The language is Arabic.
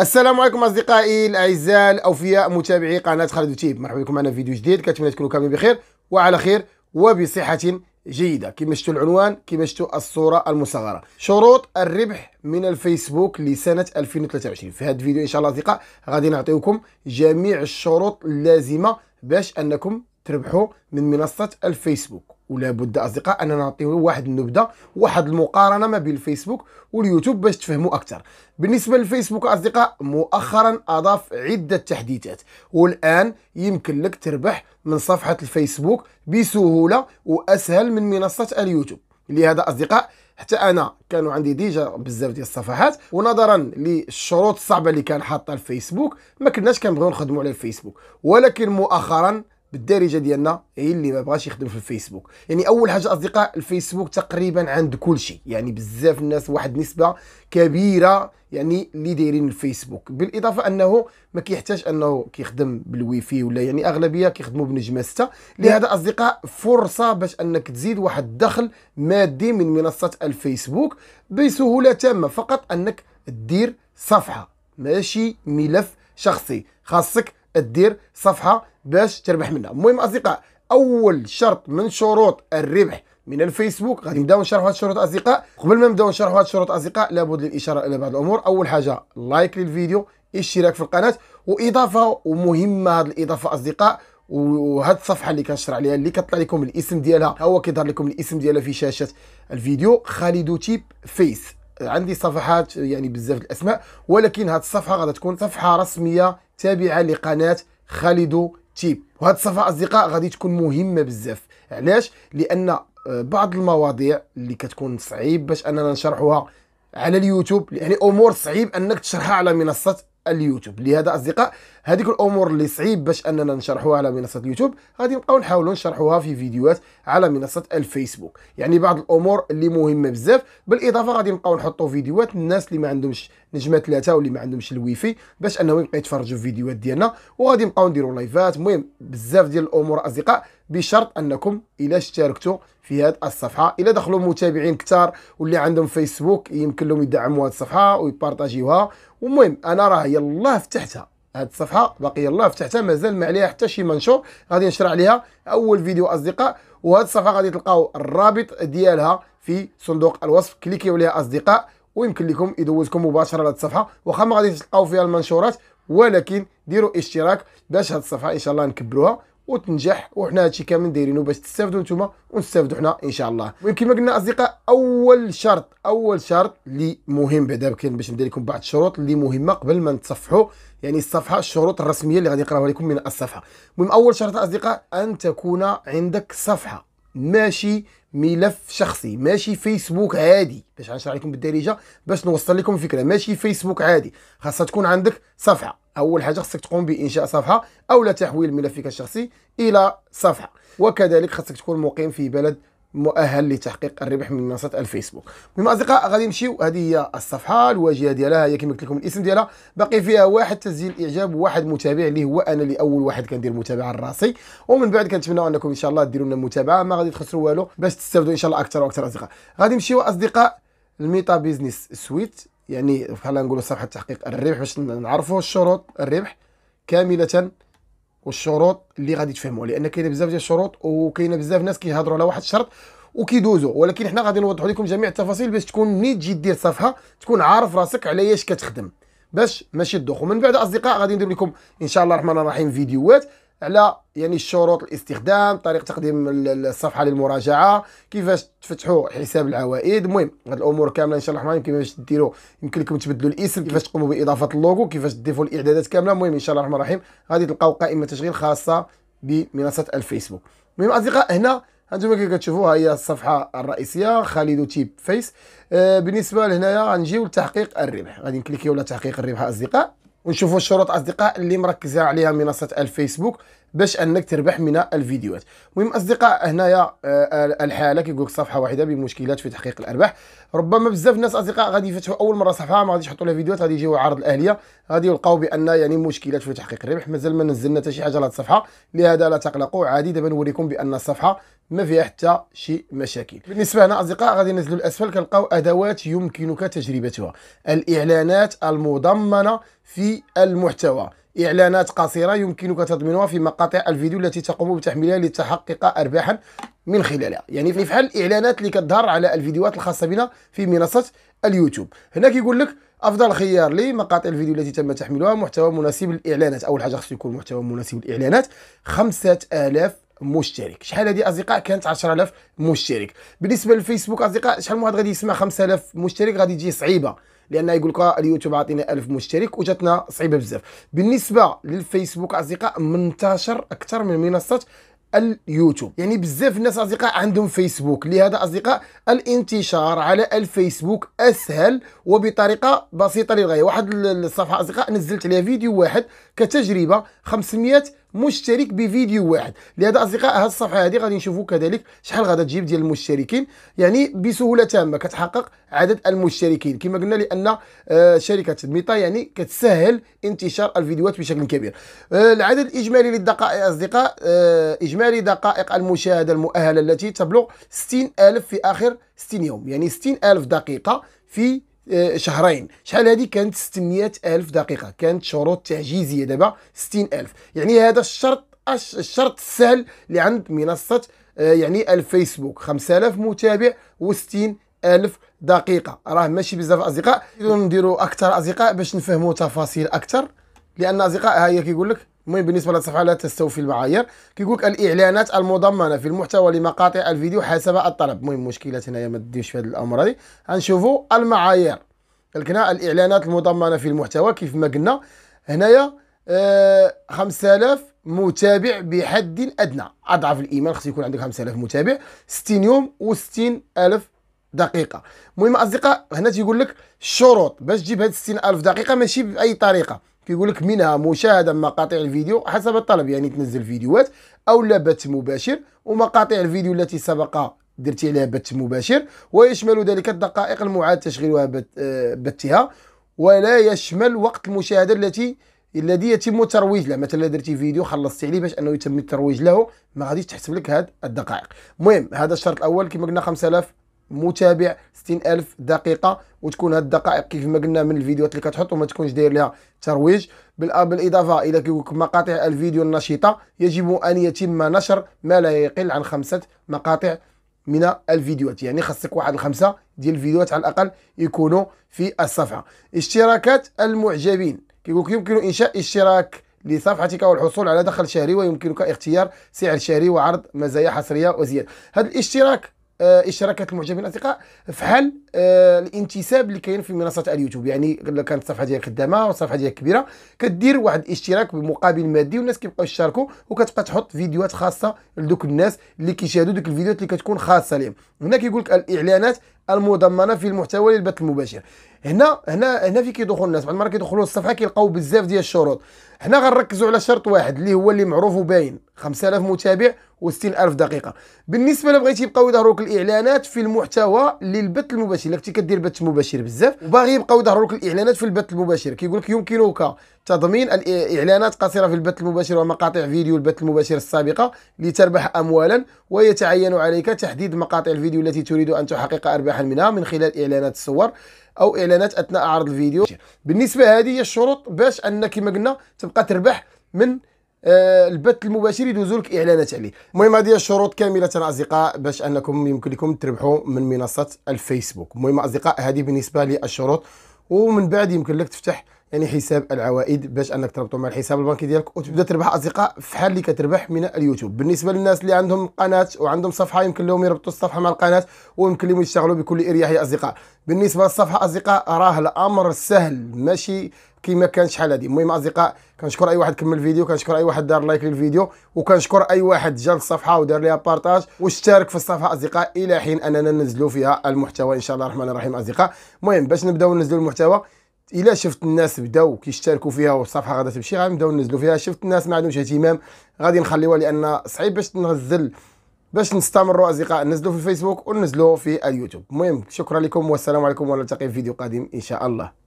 السلام عليكم اصدقائي الاعزاء الاوفياء متابعي قناه خالد تيب مرحبا بكم معنا فيديو جديد كنتمنى تكونوا كاملين بخير وعلى خير وبصحه جيده كما شفتوا العنوان كما شفتوا الصوره المصغره شروط الربح من الفيسبوك لسنه 2023 في هذا الفيديو ان شاء الله اصدقاء غادي نعطيكم جميع الشروط اللازمه باش انكم تربحوا من منصه الفيسبوك ولا بد اصدقاء اننا نعطيه واحد النبذه واحد المقارنه ما بين الفيسبوك واليوتيوب باش تفهموا اكثر بالنسبه للفيسبوك اصدقاء مؤخرا اضاف عده تحديثات والان يمكن لك تربح من صفحه الفيسبوك بسهوله واسهل من منصه اليوتيوب لهذا اصدقاء حتى انا كانوا عندي ديجا بزاف ديال الصفحات ونظرا للشروط الصعبه اللي كان حاطها الفيسبوك ما كناش كنبغيو نخدموا على الفيسبوك ولكن مؤخرا بالدارجه ديالنا هي اللي ما بغاش يخدم في الفيسبوك يعني اول حاجه اصدقاء الفيسبوك تقريبا عند كل شيء يعني بزاف الناس واحد النسبه كبيره يعني اللي دايرين الفيسبوك بالاضافه انه ما كيحتاج انه كيخدم فاي ولا يعني اغلبيه كيخدموا بنجمه 6 لهذا اصدقاء فرصه باش انك تزيد واحد الدخل مادي من منصه الفيسبوك بسهوله تامه فقط انك دير صفحه ماشي ملف شخصي خاصك دير صفحه باش تربح منها المهم اصدقاء اول شرط من شروط الربح من الفيسبوك غادي نبداو نشرحوا هاد الشروط اصدقاء قبل ما نبداو نشرحوا هاد الشروط اصدقاء لابد للاشاره الى بعض الامور اول حاجه لايك للفيديو اشتراك في القناه واضافه ومهمه هاد الاضافه اصدقاء وهاد الصفحه اللي كنشر عليها اللي كطلع لكم الاسم ديالها هو كيظهر لكم الاسم ديالها في شاشه الفيديو خالد تيب فيس عندي صفحات يعني بزاف الاسماء ولكن هاد الصفحه غادي تكون صفحه رسميه تابعه لقناه خالد تيب وهذه الصفحه اصدقاء غادي تكون مهمه بزاف علاش لان آه، بعض المواضيع اللي كتكون صعيب باش اننا نشرحوها على اليوتيوب يعني امور صعيب انك تشرحها على منصه اليوتيوب لهذا اصدقاء هذيك الامور اللي صعيب باش اننا نشرحوها على منصه اليوتيوب غادي نبقاو نحاولوا نشرحوها في فيديوهات على منصه الفيسبوك يعني بعض الامور اللي مهمه بزاف بالاضافه غادي نبقاو نحطوا فيديوهات الناس اللي ما عندهمش نجمه ثلاثه واللي ما عندهمش الويفي باش انهم يبقى يتفرجوا في الفيديوهات ديالنا وغادي نبقاو نديروا لايفات المهم بزاف ديال الامور اصدقاء بشرط انكم الى اشتركتوا في هذه الصفحه الا دخلوا متابعين كثار واللي عندهم فيسبوك يمكن لهم يدعموا هذه الصفحه ويبارطاجيوها المهم انا راه يلاه فتحتها هذه الصفحه باقي الله فتحتها مازال ما عليها حتى شي منشور غادي نشرح عليها اول فيديو اصدقاء وهذه الصفحه غادي تلقاو الرابط ديالها في صندوق الوصف كليكيو عليها اصدقاء ويمكن لكم يدوزكم مباشره لهذه الصفحه واخا ما غاديش تلقاو فيها المنشورات ولكن ديروا اشتراك باش هذه الصفحه ان شاء الله نكبروها وتنجح وحنا هادشي كامل دايرينو باش تستافدوا نتوما ونستافدوا حنا ان شاء الله المهم كما قلنا اصدقاء اول شرط اول شرط اللي مهم بعدا كاين باش ندير لكم بعض الشروط اللي مهمه قبل ما نتصفحوا يعني الصفحه الشروط الرسميه اللي غادي نقراها لكم من الصفحه المهم اول شرط اصدقاء ان تكون عندك صفحه ماشي ملف شخصي ماشي فيسبوك عادي باش نشرح لكم بالدارجه باش نوصل لكم الفكره ماشي فيسبوك عادي خاصها تكون عندك صفحه اول حاجه خاصك تقوم بانشاء صفحه او تحويل ملفك الشخصي الى صفحه وكذلك خاصك تكون مقيم في بلد مؤهل لتحقيق الربح من منصه الفيسبوك المهم اصدقاء غادي نمشيو هذه هي الصفحه الواجهه ديالها هي كما قلت لكم الاسم ديالها باقي فيها واحد تسجيل اعجاب وواحد متابع اللي هو انا اللي اول واحد كندير متابعه لراسي ومن بعد كنتمنى انكم ان شاء الله ديروا لنا متابعه ما غادي تخسروا والو باش تستافدوا ان شاء الله اكثر واكثر اصدقاء غادي نمشيو اصدقاء الميتا بيزنس سويت يعني خلينا نقولوا صفحه تحقيق الربح باش نعرفوا الشروط الربح كامله والشروط اللي غادي تفهموا لان كاينه بزاف ديال الشروط وكاينه بزاف ناس كيهضروا على واحد الشرط وكيدوزوا ولكن حنا غادي نوضح لكم جميع التفاصيل باش تكون ملي تجي دير صفحه تكون عارف راسك على ايش كتخدم باش ماشي تشدوخ ومن بعد اصدقاء غادي ندير لكم ان شاء الله الرحمن الرحيم فيديوهات على يعني شروط الاستخدام طريقه تقديم الصفحه للمراجعه كيفاش تفتحوا حساب العوائد المهم هذه الامور كامله ان شاء الله الرحمن كيفاش ديروا يمكن لكم تبدلوا الاسم كيفاش تقوموا باضافه اللوغو كيفاش تضيفوا الاعدادات كامله المهم ان شاء الله الرحمن الرحيم غادي تلقاو قائمه تشغيل خاصه بمنصه الفيسبوك المهم اصدقاء هنا هانتوما كي كتشوفوا ها هي الصفحه الرئيسيه خالد تيب فيس آه بالنسبه لهنايا غنجيو لتحقيق الربح غادي نكليكيو على تحقيق الربح اصدقاء ونشوفوا الشروط اصدقاء اللي مركزه عليها منصه الفيسبوك باش انك تربح من الفيديوهات المهم اصدقاء هنايا آه، آه، الحاله كيقول لك صفحه واحده بمشكلات في تحقيق الارباح ربما بزاف الناس اصدقاء غادي يفتحوا اول مره صفحه ما غاديش يحطوا لها فيديوهات غادي يجيو عرض الاهليه غادي يلقاو بان يعني مشكلات في تحقيق الربح مازال ما نزلنا حتى شي حاجه لهذ الصفحه لهذا لا تقلقوا عادي دابا نوريكم بان الصفحه ما فيها حتى شي مشاكل بالنسبه هنا اصدقاء غادي ننزلوا الاسفل كنلقاو ادوات يمكنك تجربتها الاعلانات المضمنه في المحتوى إعلانات قصيرة يمكنك تضمينها في مقاطع الفيديو التي تقوم بتحميلها لتحقق أرباحا من خلالها يعني في فحال الإعلانات اللي كتظهر على الفيديوهات الخاصة بنا في منصة اليوتيوب هنا كيقول لك افضل خيار لمقاطع الفيديو التي تم تحميلها محتوى مناسب للاعلانات اول حاجه خصو يكون محتوى مناسب للاعلانات 5000 مشترك شحال هذه اصدقاء كانت 10000 مشترك بالنسبه للفيسبوك اصدقاء شحال واحد غادي يسمع 5000 مشترك غادي تجي صعيبه لان يقول لك اليوتيوب عاطينا 1000 مشترك وجاتنا صعيبه بزاف بالنسبه للفيسبوك اصدقاء منتشر اكثر من منصه اليوتيوب يعني بزاف الناس اصدقاء عندهم فيسبوك لهذا اصدقاء الانتشار على الفيسبوك اسهل وبطريقه بسيطه للغايه واحد الصفحه اصدقاء نزلت عليها فيديو واحد كتجربه 500 مشترك بفيديو واحد لهذا اصدقاء هذه الصفحه هذه غادي نشوفوا كذلك شحال غادي تجيب ديال المشتركين يعني بسهوله تامه كتحقق عدد المشتركين كما قلنا لان آه، شركه ميتا يعني كتسهل انتشار الفيديوهات بشكل كبير آه، العدد الاجمالي للدقائق اصدقاء آه، اجمالي دقائق المشاهده المؤهله التي تبلغ 60000 في اخر 60 يوم يعني 60000 دقيقه في آه، شهرين شحال هذه كانت 600 ألف دقيقة كانت شروط تعجيزية دابا 60 ألف يعني هذا الشرط الشرط السهل اللي عند منصة آه، يعني الفيسبوك 5000 متابع و60 ألف دقيقة راه ماشي بزاف أصدقاء نديروا أكثر أصدقاء باش نفهموا تفاصيل أكثر لأن أصدقاء ها هي كيقول لك المهم بالنسبه للصفحه لا تستوفي المعايير كيقول لك الاعلانات المضمنه في المحتوى لمقاطع الفيديو حسب الطلب المهم مشكله هنايا ما تديوش في هذا الامر هذه غنشوفوا المعايير هنا الاعلانات المضمنه في المحتوى كيف ما قلنا هنايا آه 5000 متابع بحد ادنى اضعف الايمان خص يكون عندك 5000 متابع 60 يوم و60000 دقيقه المهم اصدقاء هنا تيقول لك الشروط باش تجيب هاد 60000 دقيقه ماشي باي طريقه كيقول لك منها مشاهده مقاطع الفيديو حسب الطلب يعني تنزل فيديوهات او لا بث مباشر ومقاطع الفيديو التي سبق درتي عليها بث مباشر ويشمل ذلك الدقائق المعاد تشغيلها آه، بثها ولا يشمل وقت المشاهده التي الذي يتم الترويج له مثلا درتي فيديو خلصتي عليه باش انه يتم الترويج له ما غاديش تحسب لك هاد الدقائق المهم هذا الشرط الاول كما قلنا 5000 متابع 60000 دقيقه وتكون هاد الدقائق كيف ما قلنا من الفيديوهات اللي كتحط وما تكونش داير لها ترويج بالاضافه الى كيقول مقاطع الفيديو النشطه يجب ان يتم نشر ما لا يقل عن خمسه مقاطع من الفيديوهات يعني خاصك واحد الخمسه ديال الفيديوهات على الاقل يكونوا في الصفحه اشتراكات المعجبين كيقول يمكن انشاء اشتراك لصفحتك والحصول على دخل شهري ويمكنك اختيار سعر شهري وعرض مزايا حصريه وزياده هذا الاشتراك آه، اشتراكات المعجبين الاصدقاء فحال آه، الانتساب اللي كاين في منصه اليوتيوب يعني الا كانت الصفحه ديالك خدامه والصفحه ديالك كبيره كدير واحد الاشتراك بمقابل مادي والناس كيبقاو يشتركوا وكتبقى تحط فيديوهات خاصه لدوك الناس اللي كيشاهدوا دوك الفيديوهات اللي كتكون خاصه لهم هنا كيقول لك الاعلانات المضمنه في المحتوى للبث المباشر هنا هنا هنا فين كيدخل الناس بعد المرات كيدخلوا الصفحه كيلقاو بزاف ديال الشروط حنا غنركزوا على شرط واحد اللي هو اللي معروف وباين 5000 متابع و60000 دقيقه بالنسبه الا بغيتي يبقاو يظهروا لك الاعلانات في المحتوى للبث المباشر الا كنتي كدير بث مباشر بزاف وباغي يبقاو يظهروا لك الاعلانات في البث المباشر كيقول لك يمكنك تضمين الاعلانات قصيره في البث المباشر ومقاطع فيديو البث المباشر السابقه لتربح اموالا ويتعين عليك تحديد مقاطع الفيديو التي تريد ان تحقق ارباحا منها من خلال اعلانات الصور او اعلانات اثناء عرض الفيديو بالنسبه هذه هي الشروط باش انك كما قلنا تبقى تربح من آه، البث المباشر يدوزوا لك اعلانات عليه المهم هذه الشروط كامله اصدقاء باش انكم يمكن لكم تربحوا من منصه الفيسبوك المهم اصدقاء هذه بالنسبه للشروط ومن بعد يمكن لك تفتح يعني حساب العوائد باش انك تربطه مع الحساب البنكي ديالك وتبدا تربح اصدقاء في حال اللي كتربح من اليوتيوب بالنسبه للناس اللي عندهم قناه وعندهم صفحه يمكن لهم يربطوا الصفحه مع القناه ويمكن لهم يشتغلوا بكل اريحيه اصدقاء بالنسبه للصفحه اصدقاء راه الامر سهل ماشي كيما كان شحال هذه المهم اصدقاء كنشكر اي واحد كمل الفيديو كنشكر اي واحد دار لايك للفيديو وكنشكر اي واحد جا للصفحه ودار ليها بارطاج واشترك في الصفحه اصدقاء الى حين اننا ننزلوا فيها المحتوى ان شاء الله الرحمن الرحيم اصدقاء المهم باش نبداو ننزلوا المحتوى الا شفت الناس بداو كيشتركوا فيها والصفحه غادا تمشي غنبداو ننزلوا فيها شفت الناس ما عندهمش اهتمام غادي نخليوها لان صعيب باش نغزل باش نستمروا اصدقاء ننزلوا في الفيسبوك وننزلوا في اليوتيوب المهم شكرا لكم والسلام عليكم ونلتقي في فيديو قادم ان شاء الله